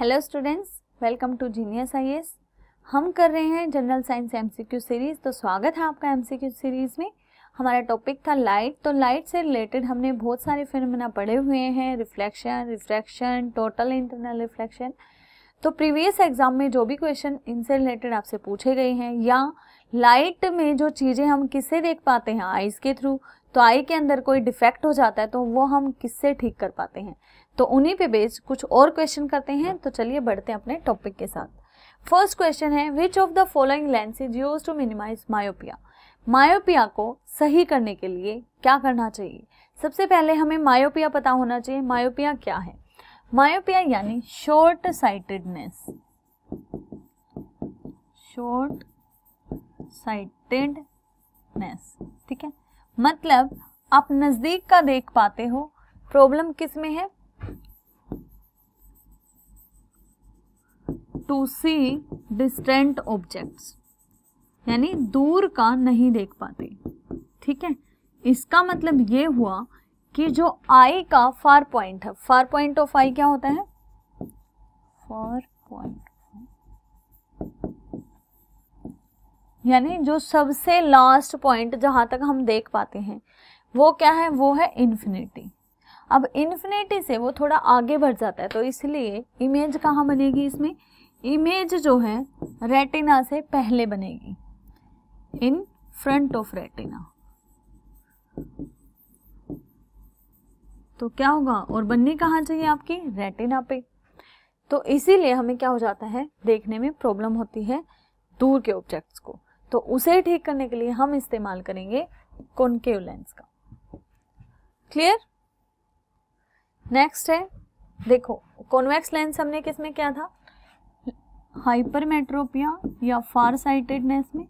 Hello students welcome to Genius IAS हम कर रहे हैं जनरल साइंस एमसीक्यू सीरीज तो स्वागत है आपका एमसीक्यू सीरीज में हमारा टॉपिक था लाइट तो लाइट से रिलेटेड हमने बहुत सारे फिनमिना पढ़े हुए हैं reflection refraction total internal reflection तो प्रीवियस एग्जाम में जो भी क्वेश्चन इनसे रिलेटेड आपसे पूछे गए हैं या लाइट में जो चीज़ें हम किससे देख पाते हैं आइज के थ्रू तो आई के अंदर कोई डिफेक्ट हो जाता है तो वो हम किससे ठीक कर पाते हैं तो उन्हीं पे बेस्ड कुछ और क्वेश्चन करते हैं तो चलिए बढ़ते हैं अपने टॉपिक के साथ फर्स्ट क्वेश्चन है which of the following lenses use to minimize myopia myopia को सही करने के लिए क्या करना चाहिए सबसे पहले हमें मायोपिया पता होना चाहिए मायोपिया क्या है मायोपिया यानी शॉर्ट साइटेडनेस शॉर्ट साइटेडनेस ठीक है मतलब आप नज़दीक का देख पाते हो प्रॉब्लम किस में है टू सी डिस्टेंट ऑब्जेक्ट्स यानी दूर का नहीं देख पाते ठीक है इसका मतलब ये हुआ कि जो आई का फार पॉइंट है फार पॉइंट ऑफ आई क्या होता है फार पॉइंट यानी जो सबसे लास्ट पॉइंट जहां तक हम देख पाते हैं वो क्या है वो है इन्फिनिटी अब इन्फिनेटी से वो थोड़ा आगे बढ़ जाता है तो इसलिए इमेज कहाँ बनेगी इसमें इमेज जो है रेटिना से पहले बनेगी इन फ्रंट ऑफ रेटिना तो क्या होगा और बननी कहाँ चाहिए आपकी रेटिना पे तो इसीलिए हमें क्या हो जाता है देखने में प्रॉब्लम होती है दूर के ऑब्जेक्ट्स को तो उसे ठीक करने के लिए हम इस्तेमाल करेंगे कॉन्केव लेंस का क्लियर नेक्स्ट है देखो कॉन्वेक्स लेंस हमने किसमें क्या था हाइपरमेट्रोपिया या फार साइटेडनेस में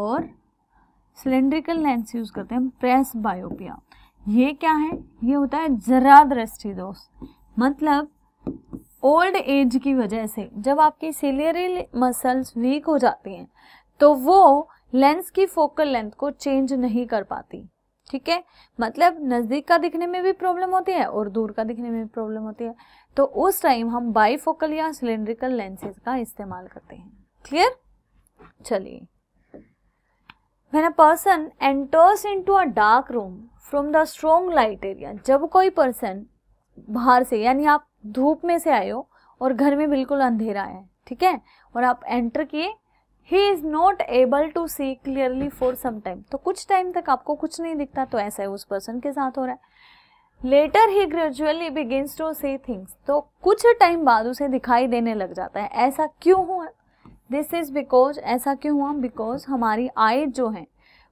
और सिलेंड्रिकल लेंस यूज करते हैं प्रेस बायोपिया ये क्या है ये होता है जरा दृष्टि दोष मतलब ओल्ड एज की वजह से जब आपकी सिलियरी मसल्स वीक हो जाती हैं तो वो लेंस की फोकल लेंथ को चेंज नहीं कर पाती ठीक है मतलब नज़दीक का दिखने में भी प्रॉब्लम होती है और दूर का दिखने में भी प्रॉब्लम होती है तो उस टाइम हम बाईफोकल या सिलेंड्रिकल लेंसेज का इस्तेमाल करते हैं क्लियर चलिए a person enters into a dark room from the strong light area जब कोई पर्सन बाहर से यानी आप धूप में से आए हो और घर में बिल्कुल अंधेरा है ठीक है और आप एंटर किए he is not able to see clearly for some time तो कुछ टाइम तक आपको कुछ नहीं दिखता तो ऐसा है उस पर्सन के साथ हो रहा है later he gradually begins to see things तो कुछ टाइम बाद उसे दिखाई देने लग जाता है ऐसा क्यों हुआ दिस इज बिकॉज ऐसा क्यों हुआ बिकॉज हमारी आय जो है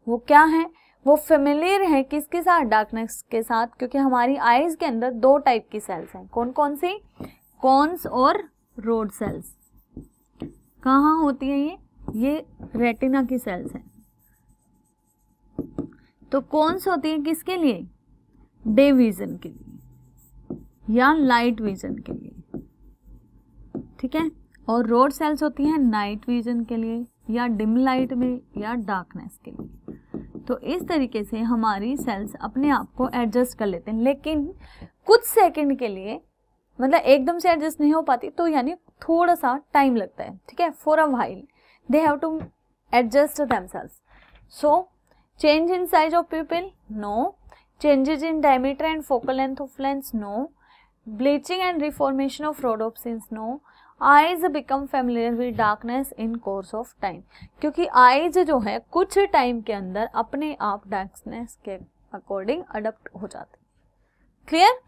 वो क्या है वो फेमिलियर है किसके साथ डार्कनेस के साथ क्योंकि हमारी आइज के अंदर दो टाइप की सेल्स हैं कौन कौन सी कॉन्स और रोड सेल्स कहाँ होती है ये ये रेटिना की सेल्स हैं तो कौन से होती है किसके लिए डे विजन के लिए या लाइट विजन के लिए ठीक है और रोड सेल्स होती हैं नाइट विजन के लिए या डिम लाइट में या डार्कनेस के लिए तो इस तरीके से हमारी सेल्स अपने आप को एडजस्ट कर लेते हैं लेकिन कुछ सेकंड के लिए मतलब एकदम से एडजस्ट नहीं हो पाती तो यानी थोड़ा सा टाइम लगता है ठीक है for a while they have to adjust themselves. So, change in size of pupil? No. Changes in diameter and focal length of lens? No. Bleaching and reformation of rhodopsins? No. Eyes become familiar with darkness in course of time क्योंकि eyes जो है कुछ time के अंदर अपने आप darkness के according adopt हो जाते क्लियर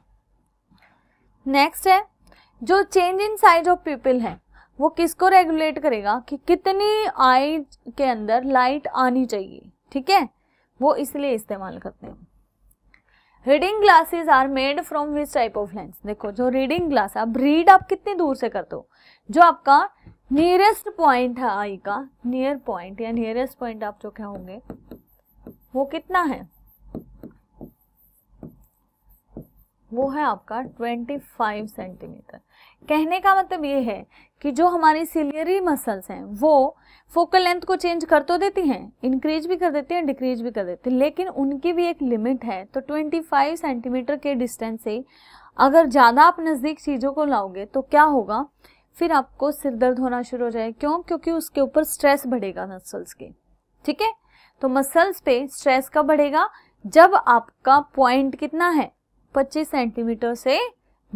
नेक्स्ट है जो change in size of pupil है वो किसको रेगुलेट करेगा कि कितनी आई के अंदर लाइट आनी चाहिए ठीक है वो इसलिए इस्तेमाल करते हैं reading glasses are made from which type of lens देखो जो रीडिंग ग्लास आप रीड आप कितनी दूर से करते हो जो आपका नियरेस्ट पॉइंट है आई का नियर पॉइंट या नियरेस्ट पॉइंट आप जो क्या होंगे वो कितना है वो है आपका 25 सेंटीमीटर कहने का मतलब ये है कि जो हमारी सिलियरी मसल्स हैं वो फोकल लेंथ को चेंज कर तो देती हैं इंक्रीज भी कर देती हैं डिक्रीज भी कर देती हैं लेकिन उनकी भी एक लिमिट है तो 25 सेंटीमीटर के डिस्टेंस से अगर ज़्यादा आप नज़दीक चीज़ों को लाओगे तो क्या होगा फिर आपको सिर दर्द होना शुरू हो जाए क्यों क्योंकि उसके ऊपर स्ट्रेस बढ़ेगा मसल्स के ठीक है तो मसल्स पे स्ट्रेस कब बढ़ेगा जब आपका पॉइंट कितना है 25 सेंटीमीटर से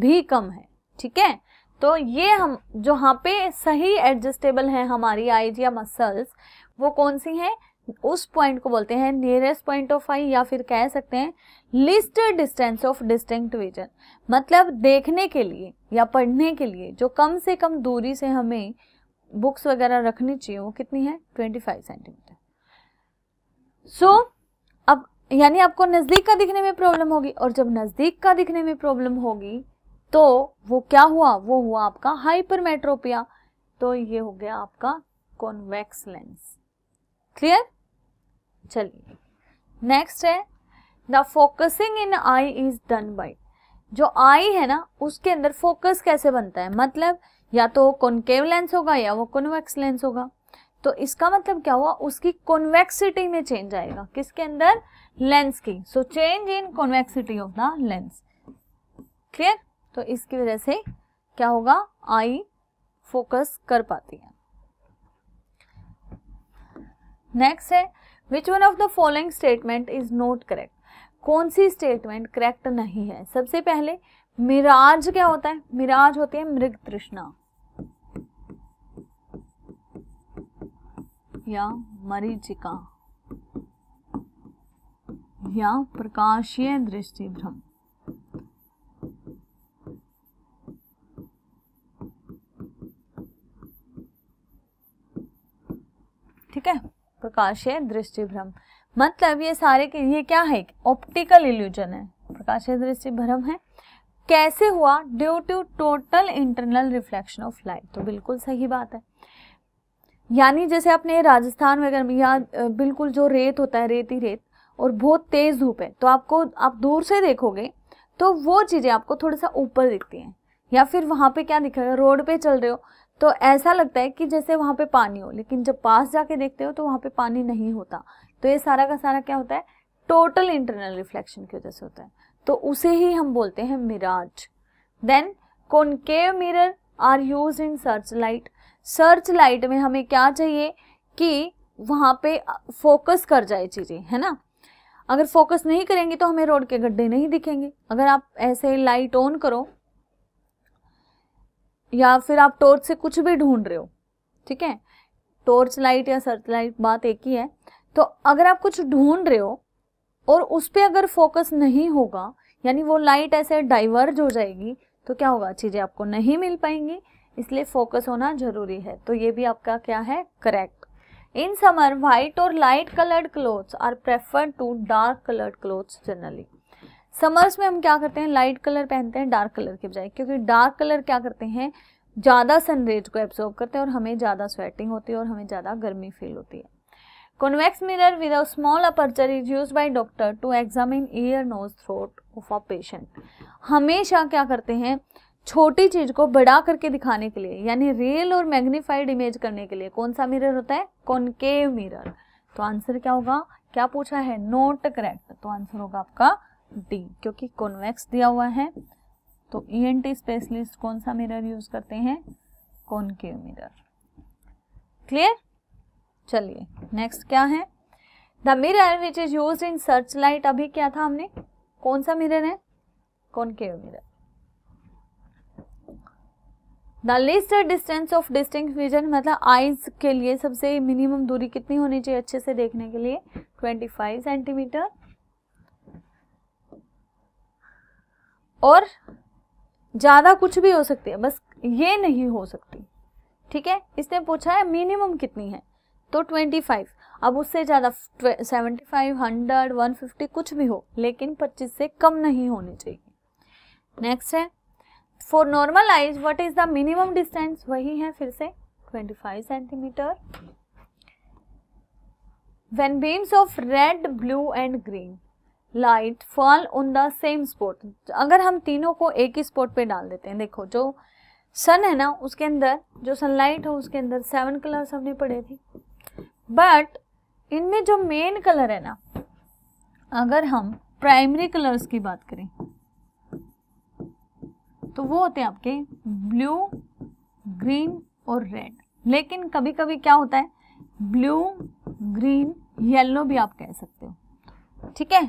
भी कम है ठीक है तो ये हम जो यहाँ पे सही एडजस्टेबल है हमारी आईज या मसल्स वो कौन सी है उस पॉइंट को बोलते हैं नियरेस्ट पॉइंट ऑफ आई या फिर कह सकते हैं least distance of distinct vision मतलब देखने के लिए या पढ़ने के लिए जो कम से कम दूरी से हमें बुक्स वगैरह रखनी चाहिए वो कितनी है 25 सेंटीमीटर सो so, अब यानी आपको नज़दीक का दिखने में प्रॉब्लम होगी और जब नज़दीक का दिखने में प्रॉब्लम होगी तो वो क्या हुआ वो हुआ आपका हाइपरमेट्रोपिया तो ये हो गया आपका कॉन्वेक्स लेंस क्लियर चलिए नेक्स्ट है the focusing in eye is done by जो आई है ना उसके अंदर फोकस कैसे बनता है मतलब या तो कॉन्केव लेंस होगा या वो कॉन्वेक्स लेंस होगा तो इसका मतलब क्या हुआ उसकी कॉन्वेक्सिटी में चेंज आएगा किसके अंदर लेंस की so change in convexity of the lens clear तो इसकी वजह से क्या होगा आई फोकस कर पाती है नेक्स्ट है which one of the following statement is not correct कौन सी स्टेटमेंट करेक्ट नहीं है सबसे पहले मिराज क्या होता है मिराज होती है मृग तृष्णा या मरीचिका या प्रकाशीय दृष्टि भ्रम ठीक है प्रकाश है दृष्टि भ्रम मतलब ये सारे के ये क्या है ऑप्टिकल इल्यूजन है प्रकाश है दृष्टि भ्रम है कैसे हुआ due to total internal reflection of light तो बिल्कुल सही बात है यानी जैसे अपने राजस्थान वगैरह या बिल्कुल जो रेत होता है रेती रेत और बहुत तेज धूप है तो आपको आप दूर से देखोगे तो वो चीज़ें आपको थोड़ा सा ऊपर दिखती हैं या फिर वहां पे क्या दिखेगा रोड पे चल रहे हो तो ऐसा लगता है कि जैसे वहाँ पे पानी हो लेकिन जब पास जाके देखते हो तो वहाँ पे पानी नहीं होता तो ये सारा का सारा क्या होता है टोटल इंटरनल रिफ्लेक्शन की वजह से होता है तो उसे ही हम बोलते हैं mirage then concave mirror are use in search light search light में हमें क्या चाहिए कि वहाँ पे फोकस कर जाए चीज़ें है ना अगर फोकस नहीं करेंगे तो हमें रोड के गड्ढे नहीं दिखेंगे अगर आप ऐसे लाइट ऑन करो या फिर आप टॉर्च से कुछ भी ढूंढ रहे हो ठीक है टॉर्च लाइट या सर्च लाइट बात एक ही है तो अगर आप कुछ ढूंढ रहे हो और उस पर अगर फोकस नहीं होगा यानी वो लाइट ऐसे डाइवर्ज हो जाएगी तो क्या होगा चीज़ें आपको नहीं मिल पाएंगी इसलिए फोकस होना जरूरी है तो ये भी आपका क्या है करेक्ट इन समर व्हाइट और light coloured clothes are preferred to dark coloured clothes generally summers में हम क्या करते हैं लाइट कलर पहनते हैं डार्क कलर के बजाय क्योंकि डार्क कलर क्या करते हैं ज़्यादा सनरेज को एब्जॉर्व करते हैं और हमें ज़्यादा स्वेटिंग होती है और हमें ज़्यादा गर्मी फील होती है convex mirror with a small aperture is used by doctor to examine ear nose throat of a हमेशा क्या करते हैं छोटी चीज को बड़ा करके दिखाने के लिए यानी रियल और मैग्नीफाइड इमेज करने के लिए कौन सा मिरर होता है कॉनकेव मिरर तो आंसर क्या होगा क्या पूछा है नोट करेक्ट तो आंसर होगा आपका डी क्योंकि कॉन्वेक्स दिया हुआ है तो ई एन टी स्पेशलिस्ट कौन सा मिरर यूज करते हैं कॉनकेव मिरर क्लियर चलिए नेक्स्ट क्या है the mirror which is use in search light अभी क्या था हमने कौन सा मिरर है concave mirror the least distance of distinct vision मतलब आईज के लिए सबसे मिनिमम दूरी कितनी होनी चाहिए अच्छे से देखने के लिए 25 सेंटीमीटर और ज़्यादा कुछ भी हो सकती है बस ये नहीं हो सकती ठीक है इसने पूछा है मिनिमम कितनी है तो ट्वेंटी फाइव अब उससे ज़्यादा seventy five hundred one fifty कुछ भी हो लेकिन पच्चीस से कम नहीं होनी चाहिए नेक्स्ट है for normal eyes what is the minimum distance वही है फिर से 25 centimetre when beams of red blue and green light fall on the same spot अगर हम तीनों को एक ही स्पॉट पे डाल देते हैं देखो जो सन है ना उसके अंदर जो सनलाइट है उसके अंदर सेवन कलर्स हमने पढ़े थे बट इनमें जो मेन कलर है ना अगर हम प्राइमरी कलर्स की बात करें तो वो होते हैं आपके ब्लू ग्रीन और रेड लेकिन कभी कभी क्या होता है ब्लू ग्रीन येलो भी आप कह सकते हो ठीक है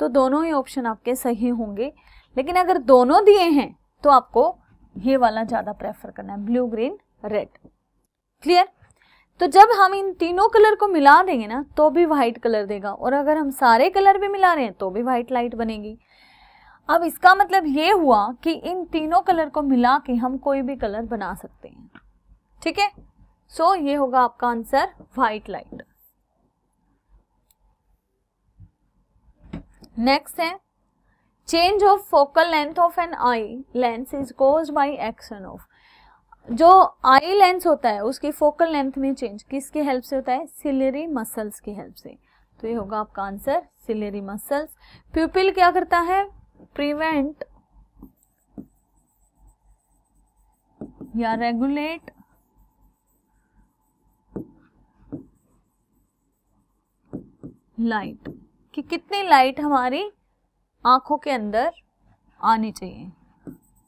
तो दोनों ही ऑप्शन आपके सही होंगे लेकिन अगर दोनों दिए हैं तो आपको ये वाला ज़्यादा प्रेफर करना है ब्लू ग्रीन रेड क्लियर तो जब हम इन तीनों कलर को मिला देंगे ना तो भी व्हाइट कलर देगा और अगर हम सारे कलर भी मिला रहे हैं तो भी व्हाइट लाइट बनेगी अब इसका मतलब ये हुआ कि इन तीनों कलर को मिला के हम कोई भी कलर बना सकते हैं ठीक है सो ये होगा आपका आंसर व्हाइट लाइट नेक्स्ट है change of focal length of an eye lens is caused by action of जो आई लेंस होता है उसकी फोकल लेंथ में चेंज किसकी हेल्प से होता है सिलेरी मसल्स की हेल्प से तो ये होगा आपका आंसर सिलेरी मसल्स प्यूपिल क्या करता है प्रिवेंट या रेगुलेट लाइट कि कितनी लाइट हमारी आंखों के अंदर आनी चाहिए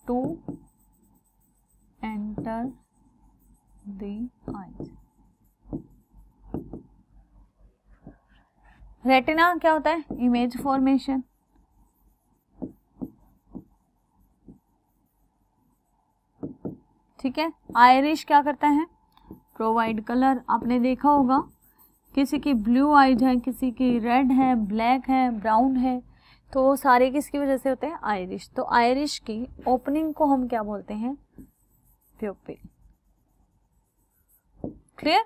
टू एंटर दी रेटिना क्या होता है इमेज फॉर्मेशन ठीक है आयरिश क्या करता है प्रोवाइड कलर आपने देखा होगा किसी की ब्लू आइज है किसी की रेड है ब्लैक है ब्राउन है तो वो सारे किसकी वजह से होते हैं आयरिश तो आयरिश की ओपनिंग को हम क्या बोलते हैं प्योपिल क्लियर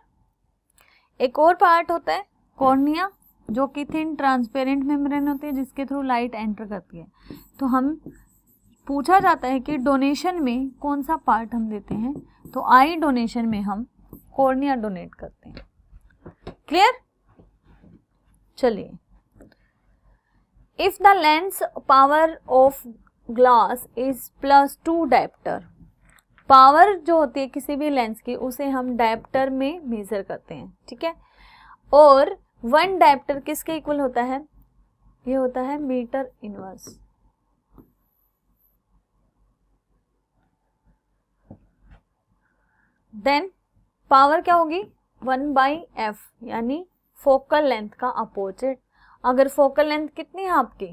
एक और पार्ट होता है कॉर्निया जो कि थिन ट्रांसपेरेंट मेम्ब्रेन होती है जिसके थ्रू लाइट एंटर करती है तो हम पूछा जाता है कि डोनेशन में कौन सा पार्ट हम देते हैं तो आई डोनेशन में हम कॉर्निया डोनेट करते हैं क्लियर चलिए if the lens power of glass is plus two dioptre power जो होती है किसी भी लेंस की उसे हम डायप्टर में मेजर करते हैं ठीक है और वन डायप्टर किसके इक्वल होता है ये होता है मीटर इनवर्स देन पावर क्या होगी वन बाई एफ यानी फोकल लेंथ का अपोजिट अगर फोकल लेंथ कितनी है आपकी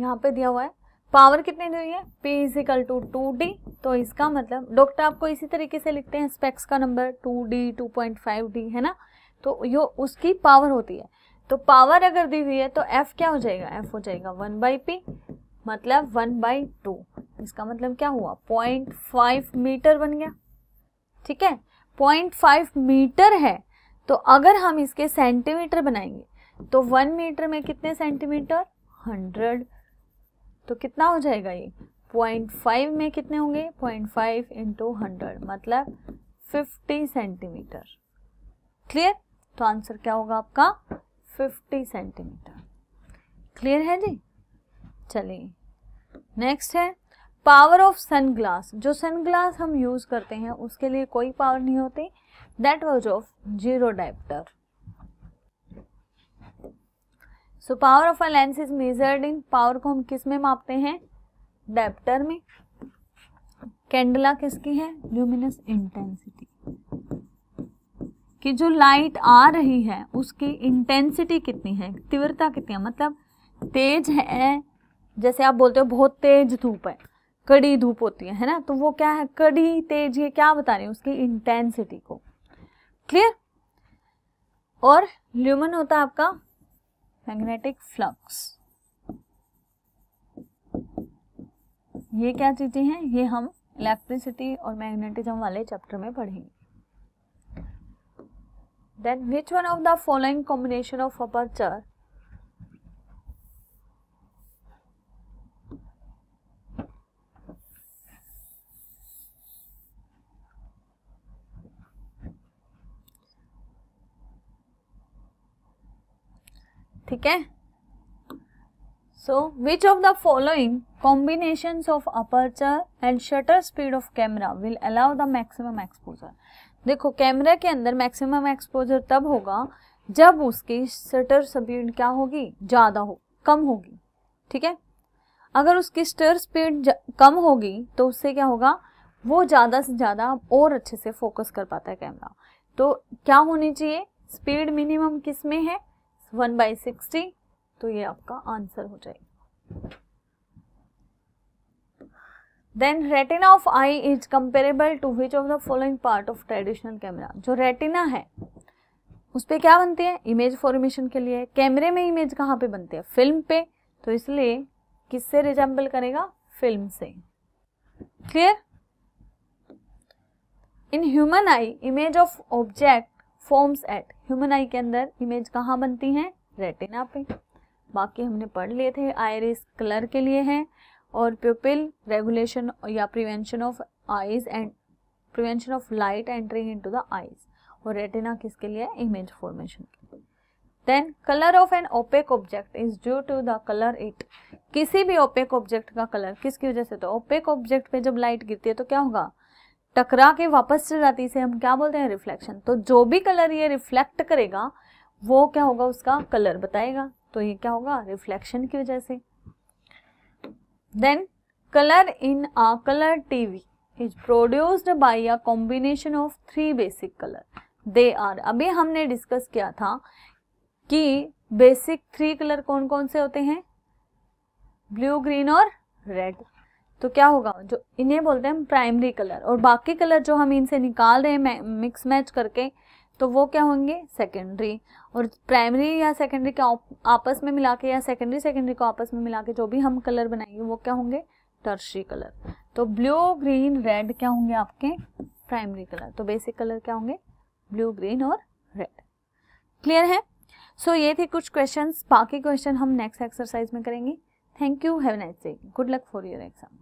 यहाँ पे दिया हुआ है पावर कितनी दी हुई है P is two two D तो इसका मतलब डॉक्टर आपको इसी तरीके से लिखते हैं स्पेक्स का number two D two point five D है ना तो यो उसकी पावर होती है तो पावर अगर दी हुई है तो एफ क्या हो जाएगा एफ हो जाएगा वन बाई पी मतलब वन बाई टू इसका मतलब क्या हुआ पॉइंट फाइव मीटर बन गया ठीक है पॉइंट फाइव मीटर है तो अगर हम इसके सेंटीमीटर बनाएंगे तो वन मीटर में कितने सेंटीमीटर हंड्रेड तो कितना हो जाएगा ये पॉइंट फाइव में कितने होंगे पॉइंट फाइव इंटू हंड्रेड मतलब फिफ्टी सेंटीमीटर क्लियर तो आंसर क्या होगा आपका फिफ्टी सेंटीमीटर क्लियर है जी चलें नेक्स्ट है पावर ऑफ सन ग्लास जो सन ग्लास हम यूज करते हैं उसके लिए कोई पावर नहीं होती that was of zero dioptre so power of a lens is measured in power को हम किस में मापते हैं डायप्टर में कैंडला किसकी है ल्यूमिनस इंटेंसिटी कि जो लाइट आ रही है उसकी इंटेंसिटी कितनी है तीव्रता कितनी है मतलब तेज है जैसे आप बोलते हो बहुत तेज धूप है कड़ी धूप होती है है ना तो वो क्या है कड़ी तेज ये क्या बता रही है उसकी इंटेंसिटी को क्लियर और ल्यूमन होता है आपका मैग्नेटिक फ्लक्स ये क्या चीजें हैं ये हम इलेक्ट्रिसिटी और मैग्नेटिज्म वाले चैप्टर में पढ़ेंगे then which one of the following combination of aperture ठीक है so which of the following combination of aperture and shutter speed of camera will allow the maximum exposure देखो कैमरा के अंदर maximum exposure तब होगा जब उसकी शटर स्पीड क्या होगी ज़्यादा हो कम होगी ठीक है अगर उसकी स्टर स्पीड कम होगी तो उससे क्या होगा वो ज़्यादा से ज़्यादा और अच्छे से फोकस कर पाता है कैमरा तो क्या होनी चाहिए स्पीड मिनिमम किस में है वन बाई सिक्सटी तो ये आपका आंसर हो जाएगा then retina of eye is comparable to which of the following part of traditional camera जो रेटिना है उस पर क्या बनती है इमेज फॉर्मेशन के लिए कैमरे में इमेज कहाँ पे बनती है फिल्म पे तो इसलिए किससे रिजेंबल करेगा फिल्म से clear in human eye image of object forms at human eye के अंदर इमेज कहाँ बनती हैं रेटिना पे बाकी हमने पढ़ लिए थे आयरिस कलर के लिए हैं और प्यपिल रेगुलेशन या prevention of eyes and prevention of light entering into the eyes और रेटिना किसके लिए image formation then colour of an opaque object is due to the colour it किसी भी ओपेक ऑब्जेक्ट का colour किसकी वजह से तो ओपेक ऑब्जेक्ट पे जब लाइट गिरती है तो क्या होगा टकरा के वापस चल जाती है इसे हम क्या बोलते हैं रिफ्लेक्शन तो जो भी कलर ये रिफ्लेक्ट करेगा वो क्या होगा उसका कलर बताएगा तो ये क्या होगा रिफ्लेक्शन की वजह से then colour in a colour TV is produced by a combination of three basic colour they are अभी हमने डिस्कस किया था कि बेसिक थ्री कलर कौन कौन से होते हैं ब्लू ग्रीन और रेड तो क्या होगा जो इन्हें बोलते हैं प्राइमरी कलर और बाकी कलर जो हम इनसे निकाल रहे हैं मिक्स मैच करके तो वो क्या होंगे सेकेंडरी और प्राइमरी या सेकेंडरी के आपस में मिला के या सेकेंडरी सेकेंडरी को आपस में मिला के जो भी हम कलर बनाएंगे वो क्या होंगे टर्शरी कलर तो ब्लू ग्रीन रेड क्या होंगे आपके प्राइमरी कलर तो बेसिक कलर क्या होंगे ब्लू ग्रीन और रेड क्लियर है सो so, ये थे कुछ क्वेश्चंस बाकी क्वेश्चन हम नेक्स्ट एक्सरसाइज में करेंगे thank you have nice day good luck for your exam